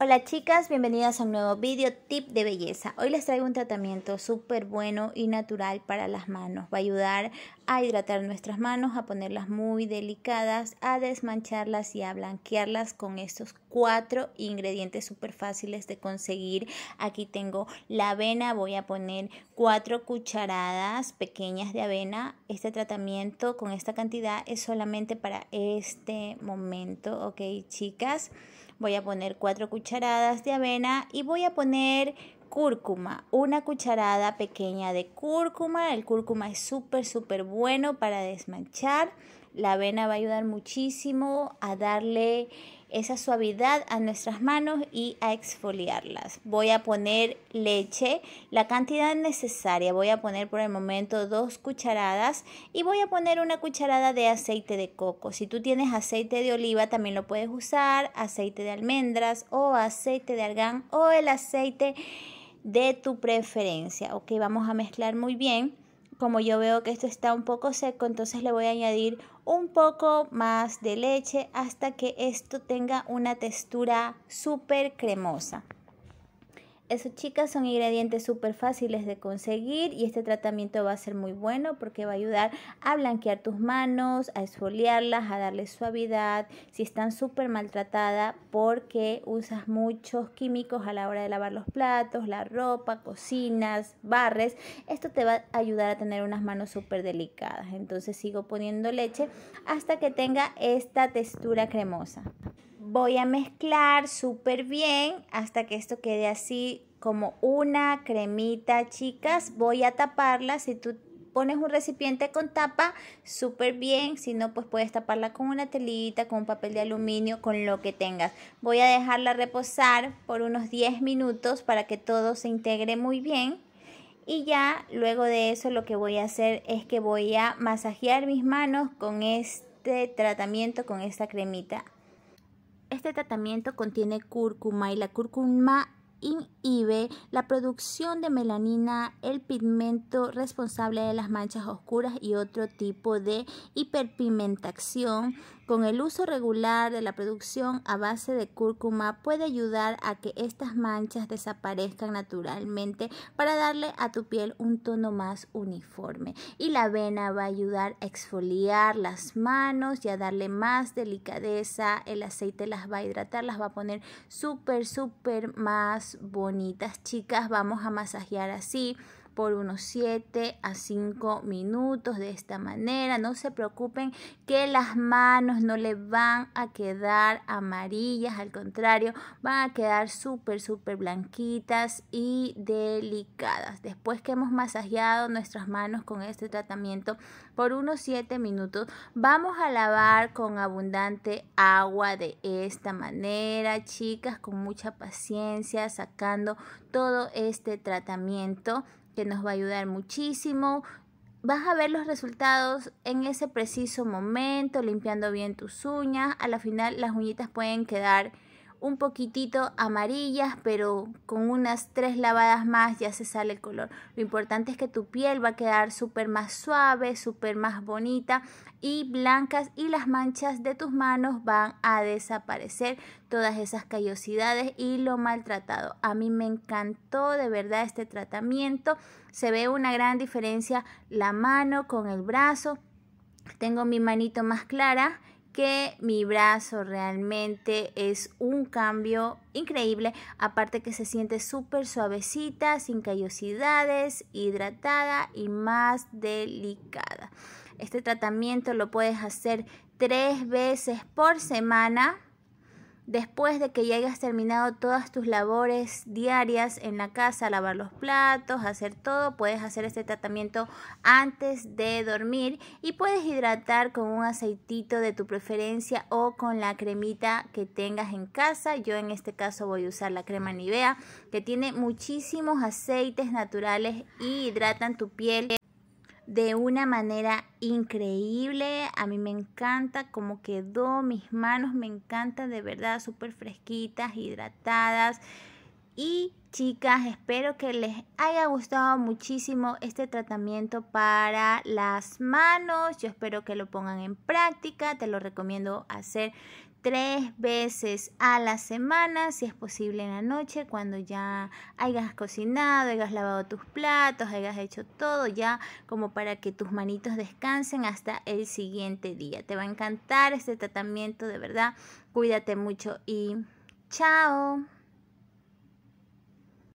Hola chicas, bienvenidas a un nuevo video tip de belleza. Hoy les traigo un tratamiento súper bueno y natural para las manos. Va a ayudar a hidratar nuestras manos, a ponerlas muy delicadas, a desmancharlas y a blanquearlas con estos cuatro ingredientes súper fáciles de conseguir. Aquí tengo la avena, voy a poner cuatro cucharadas pequeñas de avena. Este tratamiento con esta cantidad es solamente para este momento, ok chicas. Voy a poner 4 cucharadas de avena y voy a poner cúrcuma, una cucharada pequeña de cúrcuma. El cúrcuma es súper, súper bueno para desmanchar. La avena va a ayudar muchísimo a darle esa suavidad a nuestras manos y a exfoliarlas. Voy a poner leche, la cantidad necesaria. Voy a poner por el momento dos cucharadas y voy a poner una cucharada de aceite de coco. Si tú tienes aceite de oliva también lo puedes usar, aceite de almendras o aceite de argán o el aceite de tu preferencia. Ok, vamos a mezclar muy bien como yo veo que esto está un poco seco, entonces le voy a añadir un poco más de leche hasta que esto tenga una textura súper cremosa. Esos chicas son ingredientes súper fáciles de conseguir y este tratamiento va a ser muy bueno porque va a ayudar a blanquear tus manos, a esfoliarlas, a darles suavidad. Si están súper maltratadas porque usas muchos químicos a la hora de lavar los platos, la ropa, cocinas, barres, esto te va a ayudar a tener unas manos súper delicadas. Entonces sigo poniendo leche hasta que tenga esta textura cremosa voy a mezclar súper bien hasta que esto quede así como una cremita, chicas. Voy a taparla. Si tú pones un recipiente con tapa, súper bien. Si no, pues puedes taparla con una telita, con un papel de aluminio, con lo que tengas. Voy a dejarla reposar por unos 10 minutos para que todo se integre muy bien. Y ya luego de eso lo que voy a hacer es que voy a masajear mis manos con este tratamiento, con esta cremita. Este tratamiento contiene cúrcuma y la cúrcuma inhibe la producción de melanina, el pigmento responsable de las manchas oscuras y otro tipo de hiperpigmentación con el uso regular de la producción a base de cúrcuma puede ayudar a que estas manchas desaparezcan naturalmente para darle a tu piel un tono más uniforme. Y la avena va a ayudar a exfoliar las manos y a darle más delicadeza. El aceite las va a hidratar, las va a poner súper, súper más bonitas. Chicas, vamos a masajear así por unos 7 a 5 minutos de esta manera. No se preocupen que las manos no le van a quedar amarillas, al contrario, van a quedar súper, súper blanquitas y delicadas. Después que hemos masajeado nuestras manos con este tratamiento por unos 7 minutos, vamos a lavar con abundante agua de esta manera, chicas, con mucha paciencia, sacando todo este tratamiento que nos va a ayudar muchísimo. Vas a ver los resultados en ese preciso momento, limpiando bien tus uñas. A la final las uñitas pueden quedar un poquitito amarillas, pero con unas tres lavadas más ya se sale el color. Lo importante es que tu piel va a quedar súper más suave, súper más bonita y blancas y las manchas de tus manos van a desaparecer, todas esas callosidades y lo maltratado. A mí me encantó de verdad este tratamiento, se ve una gran diferencia la mano con el brazo. Tengo mi manito más clara que mi brazo realmente es un cambio increíble, aparte que se siente súper suavecita, sin callosidades, hidratada y más delicada. Este tratamiento lo puedes hacer tres veces por semana después de que ya hayas terminado todas tus labores diarias en la casa, lavar los platos, hacer todo, puedes hacer este tratamiento antes de dormir y puedes hidratar con un aceitito de tu preferencia o con la cremita que tengas en casa. Yo en este caso voy a usar la crema Nivea que tiene muchísimos aceites naturales y hidratan tu piel de una manera increíble. A mí me encanta cómo quedó, mis manos me encantan de verdad, súper fresquitas, hidratadas. Y chicas, espero que les haya gustado muchísimo este tratamiento para las manos. Yo espero que lo pongan en práctica. Te lo recomiendo hacer tres veces a la semana, si es posible en la noche, cuando ya hayas cocinado, hayas lavado tus platos, hayas hecho todo ya como para que tus manitos descansen hasta el siguiente día. Te va a encantar este tratamiento, de verdad. Cuídate mucho y chao.